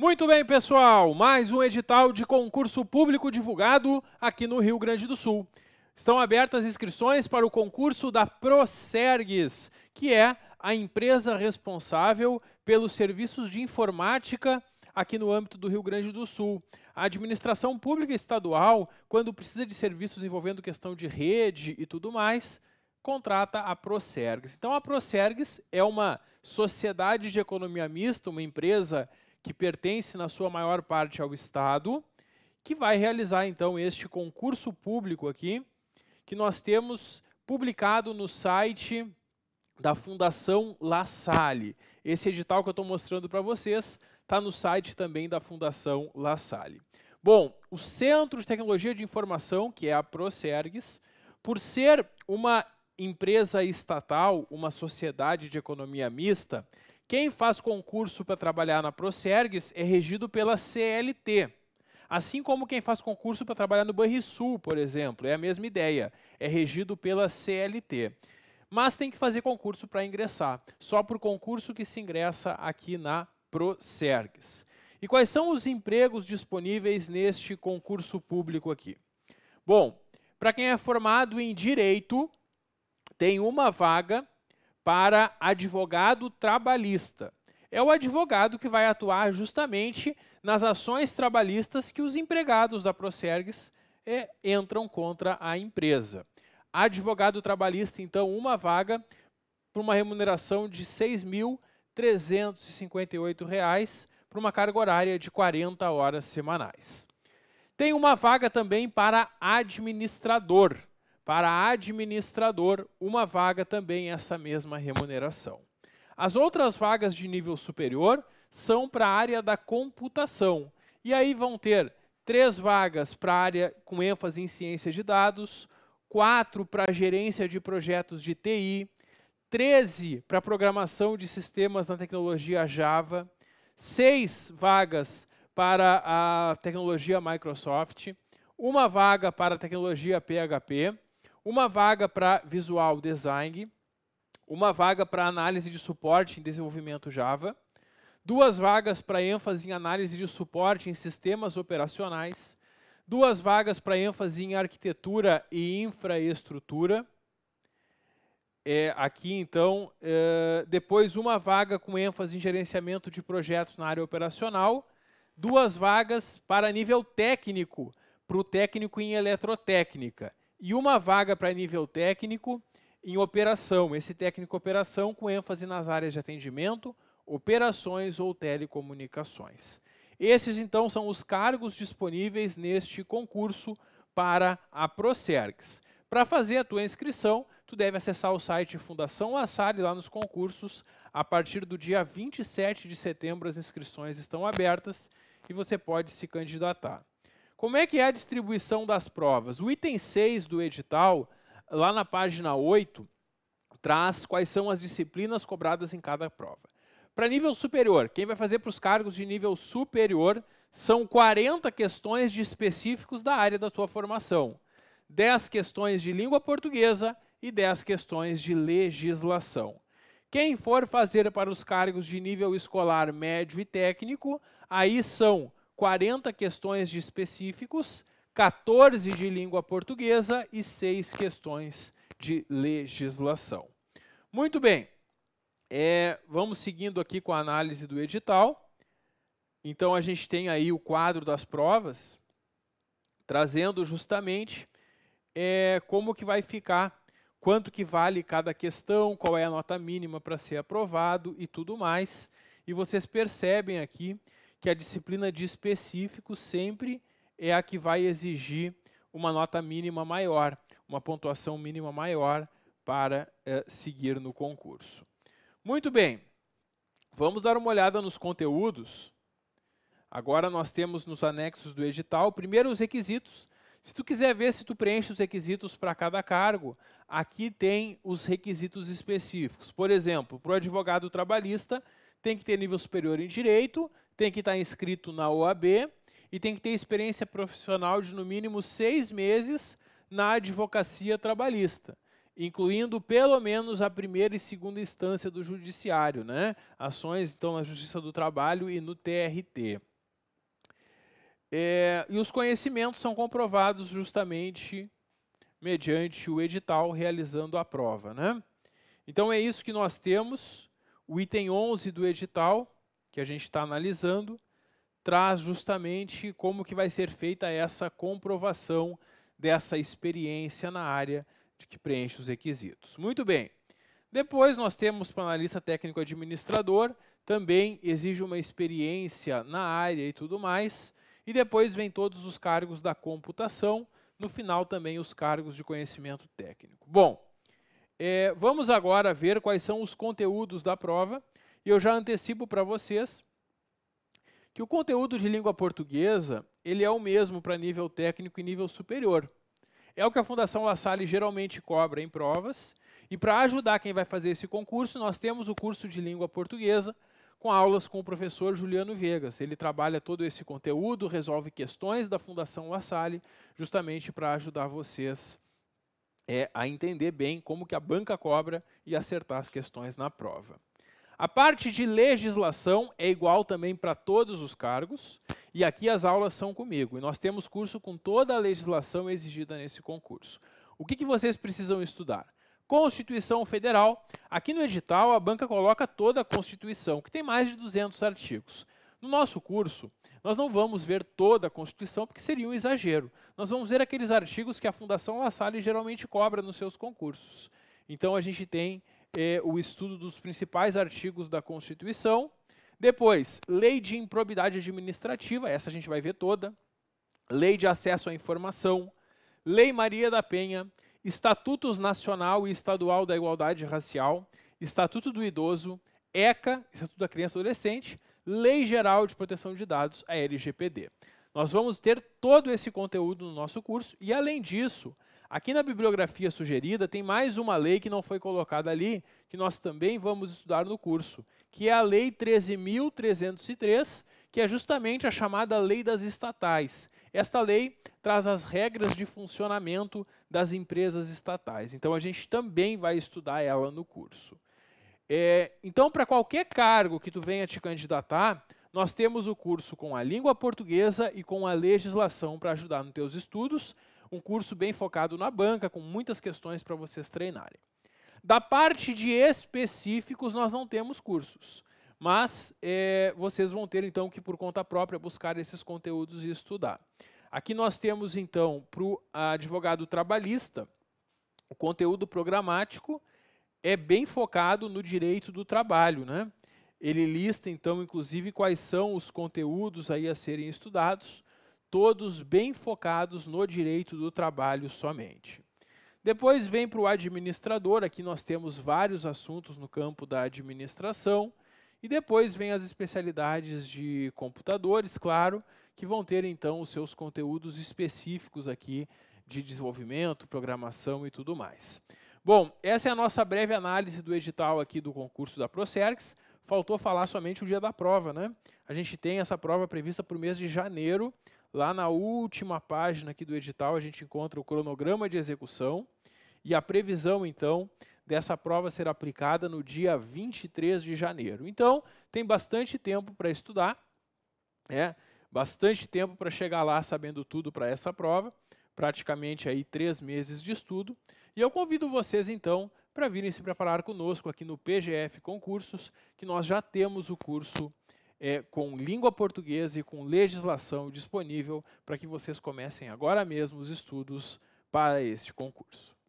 Muito bem, pessoal, mais um edital de concurso público divulgado aqui no Rio Grande do Sul. Estão abertas inscrições para o concurso da Procergues, que é a empresa responsável pelos serviços de informática aqui no âmbito do Rio Grande do Sul. A administração pública estadual, quando precisa de serviços envolvendo questão de rede e tudo mais, contrata a Procergues. Então a Procergues é uma sociedade de economia mista, uma empresa que pertence na sua maior parte ao Estado, que vai realizar então este concurso público aqui, que nós temos publicado no site da Fundação La Salle. Esse edital que eu estou mostrando para vocês está no site também da Fundação La Salle. Bom, o Centro de Tecnologia de Informação, que é a Procergs, por ser uma empresa estatal, uma sociedade de economia mista, quem faz concurso para trabalhar na Procergues é regido pela CLT. Assim como quem faz concurso para trabalhar no Banrisul, por exemplo, é a mesma ideia, é regido pela CLT. Mas tem que fazer concurso para ingressar, só por concurso que se ingressa aqui na Procergues. E quais são os empregos disponíveis neste concurso público aqui? Bom, para quem é formado em direito, tem uma vaga para advogado trabalhista. É o advogado que vai atuar justamente nas ações trabalhistas que os empregados da Prosergues é, eh, entram contra a empresa. Advogado trabalhista, então, uma vaga por uma remuneração de R$ 6.358 por uma carga horária de 40 horas semanais. Tem uma vaga também para administrador. Para administrador, uma vaga também é essa mesma remuneração. As outras vagas de nível superior são para a área da computação. E aí vão ter três vagas para a área com ênfase em ciência de dados, quatro para gerência de projetos de TI, 13 para programação de sistemas na tecnologia Java, seis vagas para a tecnologia Microsoft, uma vaga para a tecnologia PHP, uma vaga para visual design, uma vaga para análise de suporte em desenvolvimento Java, duas vagas para ênfase em análise de suporte em sistemas operacionais, duas vagas para ênfase em arquitetura e infraestrutura. É, aqui, então, é, depois uma vaga com ênfase em gerenciamento de projetos na área operacional, duas vagas para nível técnico, para o técnico em eletrotécnica e uma vaga para nível técnico em operação, esse técnico operação com ênfase nas áreas de atendimento, operações ou telecomunicações. Esses então são os cargos disponíveis neste concurso para a Procergs. Para fazer a tua inscrição, tu deve acessar o site Fundação La Salle lá nos concursos. A partir do dia 27 de setembro as inscrições estão abertas e você pode se candidatar. Como é que é a distribuição das provas? O item 6 do edital, lá na página 8, traz quais são as disciplinas cobradas em cada prova. Para nível superior, quem vai fazer para os cargos de nível superior são 40 questões de específicos da área da tua formação. 10 questões de língua portuguesa e 10 questões de legislação. Quem for fazer para os cargos de nível escolar médio e técnico, aí são 40 questões de específicos, 14 de língua portuguesa e 6 questões de legislação. Muito bem, é, vamos seguindo aqui com a análise do edital. Então, a gente tem aí o quadro das provas, trazendo justamente é, como que vai ficar, quanto que vale cada questão, qual é a nota mínima para ser aprovado e tudo mais. E vocês percebem aqui que a disciplina de específico sempre é a que vai exigir uma nota mínima maior, uma pontuação mínima maior para eh, seguir no concurso. Muito bem, vamos dar uma olhada nos conteúdos. Agora nós temos nos anexos do edital, primeiro os requisitos. Se tu quiser ver se tu preenche os requisitos para cada cargo, aqui tem os requisitos específicos. Por exemplo, para o advogado trabalhista, tem que ter nível superior em direito, tem que estar tá inscrito na OAB e tem que ter experiência profissional de no mínimo seis meses na advocacia trabalhista, incluindo pelo menos a primeira e segunda instância do judiciário, né? Ações então na Justiça do Trabalho e no TRT. É, e os conhecimentos são comprovados justamente mediante o edital realizando a prova, né? Então é isso que nós temos. O item 11 do edital, que a gente está analisando, traz justamente como que vai ser feita essa comprovação dessa experiência na área de que preenche os requisitos. Muito bem. Depois nós temos para o analista técnico administrador, também exige uma experiência na área e tudo mais. E depois vem todos os cargos da computação, no final também os cargos de conhecimento técnico. Bom, é, vamos agora ver quais são os conteúdos da prova. E eu já antecipo para vocês que o conteúdo de língua portuguesa ele é o mesmo para nível técnico e nível superior. É o que a Fundação La Salle geralmente cobra em provas. E para ajudar quem vai fazer esse concurso, nós temos o curso de língua portuguesa com aulas com o professor Juliano Vegas. Ele trabalha todo esse conteúdo, resolve questões da Fundação La Salle, justamente para ajudar vocês é a entender bem como que a banca cobra e acertar as questões na prova. A parte de legislação é igual também para todos os cargos, e aqui as aulas são comigo. E nós temos curso com toda a legislação exigida nesse concurso. O que, que vocês precisam estudar? Constituição Federal. Aqui no edital, a banca coloca toda a Constituição, que tem mais de 200 artigos. No nosso curso, nós não vamos ver toda a Constituição, porque seria um exagero. Nós vamos ver aqueles artigos que a Fundação La Salle geralmente cobra nos seus concursos. Então, a gente tem é, o estudo dos principais artigos da Constituição. Depois, lei de improbidade administrativa, essa a gente vai ver toda. Lei de acesso à informação, Lei Maria da Penha, Estatutos Nacional e Estadual da Igualdade Racial, Estatuto do Idoso, ECA, Estatuto da Criança e Adolescente, Lei Geral de Proteção de Dados, a LGPD. Nós vamos ter todo esse conteúdo no nosso curso e, além disso, aqui na bibliografia sugerida tem mais uma lei que não foi colocada ali, que nós também vamos estudar no curso, que é a Lei 13.303, que é justamente a chamada Lei das Estatais. Esta lei traz as regras de funcionamento das empresas estatais. Então a gente também vai estudar ela no curso. É, então, para qualquer cargo que tu venha te candidatar, nós temos o curso com a língua portuguesa e com a legislação para ajudar nos teus estudos, um curso bem focado na banca, com muitas questões para vocês treinarem. Da parte de específicos, nós não temos cursos, mas é, vocês vão ter então que, por conta própria, buscar esses conteúdos e estudar. Aqui nós temos então para o advogado trabalhista o conteúdo programático é bem focado no direito do trabalho, né? Ele lista então, inclusive, quais são os conteúdos aí a serem estudados, todos bem focados no direito do trabalho somente. Depois vem para o administrador, aqui nós temos vários assuntos no campo da administração, e depois vem as especialidades de computadores, claro, que vão ter então os seus conteúdos específicos aqui de desenvolvimento, programação e tudo mais. Bom, essa é a nossa breve análise do edital aqui do concurso da Procerx. Faltou falar somente o dia da prova, né? A gente tem essa prova prevista para o mês de janeiro. Lá na última página aqui do edital, a gente encontra o cronograma de execução e a previsão, então, dessa prova ser aplicada no dia 23 de janeiro. Então, tem bastante tempo para estudar, né? bastante tempo para chegar lá sabendo tudo para essa prova praticamente aí três meses de estudo. E eu convido vocês então para virem se preparar conosco aqui no PGF Concursos, que nós já temos o curso é, com língua portuguesa e com legislação disponível para que vocês comecem agora mesmo os estudos para este concurso.